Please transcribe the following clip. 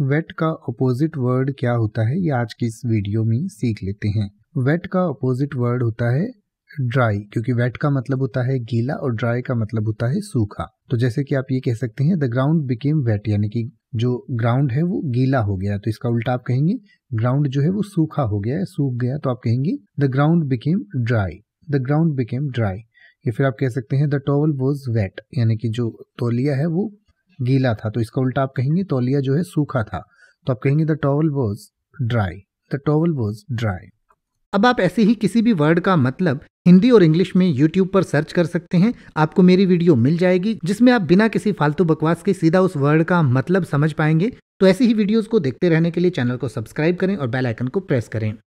wait का opposite word क्या होता है ये आज की इस वीडियो में सीख लेते हैं वेट का अपोजिट वर्ड होता है ड्राई क्योंकि वेट का मतलब होता है गीला और ड्राई का मतलब होता है सूखा तो जैसे कि आप ये कह सकते हैं द ग्राउंड बिकेम वेट यानी कि जो ग्राउंड है वो गीला हो गया तो इसका उल्टा आप कहेंगे ग्राउंड जो है वो सूखा हो गया सूख गया तो आप कहेंगे the ground became dry the ground became dry या फिर आप कह सकते हैं द टॉवल वॉज वेट यानी कि जो तौलिया है वो गीला था तो इसका उल्टा आप कहेंगे तौलिया जो है सूखा था तो आप कहेंगे the towel was dry the towel was dry अब आप ऐसे ही किसी भी वर्ड का मतलब हिंदी और इंग्लिश में यूट्यूब पर सर्च कर सकते हैं आपको मेरी वीडियो मिल जाएगी जिसमें आप बिना किसी फालतू बकवास के सीधा उस वर्ड का मतलब समझ पाएंगे तो ऐसी ही वीडियोस को देखते रहने के लिए चैनल को सब्सक्राइब करें और बेल आइकन को प्रेस करें